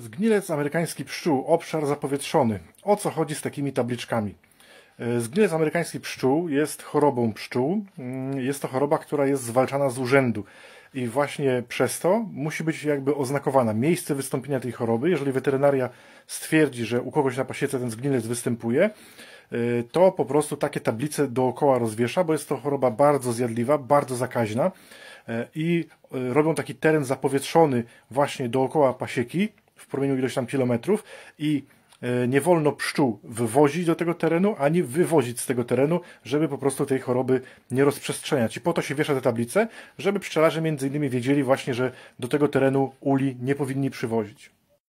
Zgnilec amerykański pszczół, obszar zapowietrzony. O co chodzi z takimi tabliczkami? E, zgnilec amerykański pszczół jest chorobą pszczół. Mm, jest to choroba, która jest zwalczana z urzędu. I właśnie przez to musi być jakby oznakowana miejsce wystąpienia tej choroby. Jeżeli weterynaria stwierdzi, że u kogoś na pasiece ten zgnilec występuje, e, to po prostu takie tablice dookoła rozwiesza, bo jest to choroba bardzo zjadliwa, bardzo zakaźna e, i robią taki teren zapowietrzony właśnie dookoła pasieki, w promieniu ilości tam kilometrów i e, nie wolno pszczół wywozić do tego terenu, ani wywozić z tego terenu, żeby po prostu tej choroby nie rozprzestrzeniać. I po to się wiesza te tablice, żeby pszczelarze między innymi wiedzieli właśnie, że do tego terenu uli nie powinni przywozić.